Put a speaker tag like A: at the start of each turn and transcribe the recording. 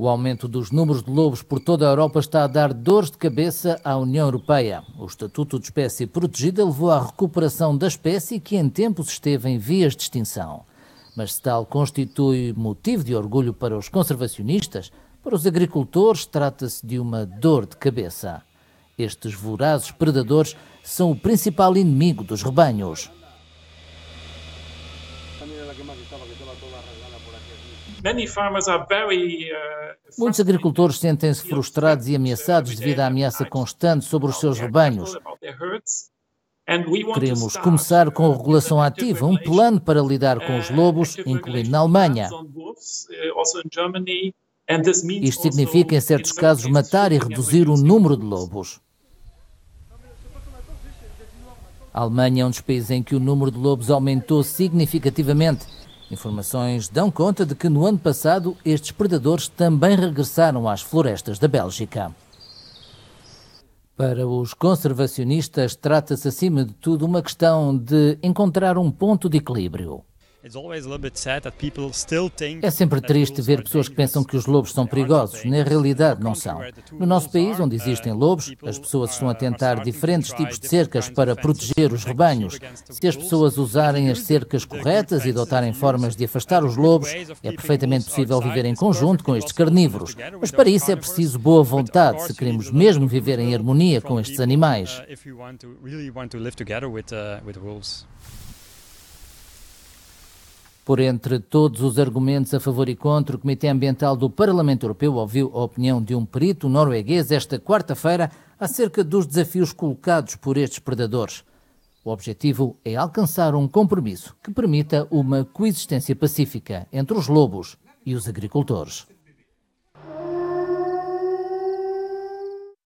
A: O aumento dos números de lobos por toda a Europa está a dar dores de cabeça à União Europeia. O Estatuto de Espécie Protegida levou à recuperação da espécie que em tempos esteve em vias de extinção. Mas se tal constitui motivo de orgulho para os conservacionistas, para os agricultores trata-se de uma dor de cabeça. Estes vorazes predadores são o principal inimigo dos rebanhos. Uh, Muitos agricultores sentem-se frustrados e ameaçados devido à ameaça constante sobre os seus rebanhos. Queremos começar com a regulação ativa, um plano para lidar com os uh, lobos, incluindo na Alemanha. Uh, Isto significa, em certos casos, matar e reduzir o número de lobos. A Alemanha é um dos países em que o número de lobos aumentou significativamente. Informações dão conta de que no ano passado estes predadores também regressaram às florestas da Bélgica. Para os conservacionistas, trata-se acima de tudo uma questão de encontrar um ponto de equilíbrio. É sempre triste ver pessoas que pensam que os lobos são perigosos. Na realidade, não são. No nosso país, onde existem uh, lobos, as pessoas estão a uh, tentar diferentes tipos de cercas para proteger os rebanhos. Se as pessoas usarem as cercas corretas e adotarem formas de afastar os lobos, é perfeitamente possível viver em conjunto com estes carnívoros. Mas para isso é preciso boa vontade se queremos mesmo viver em harmonia com estes animais. Uh, por entre todos os argumentos a favor e contra, o Comitê Ambiental do Parlamento Europeu ouviu a opinião de um perito norueguês esta quarta-feira acerca dos desafios colocados por estes predadores. O objetivo é alcançar um compromisso que permita uma coexistência pacífica entre os lobos e os agricultores.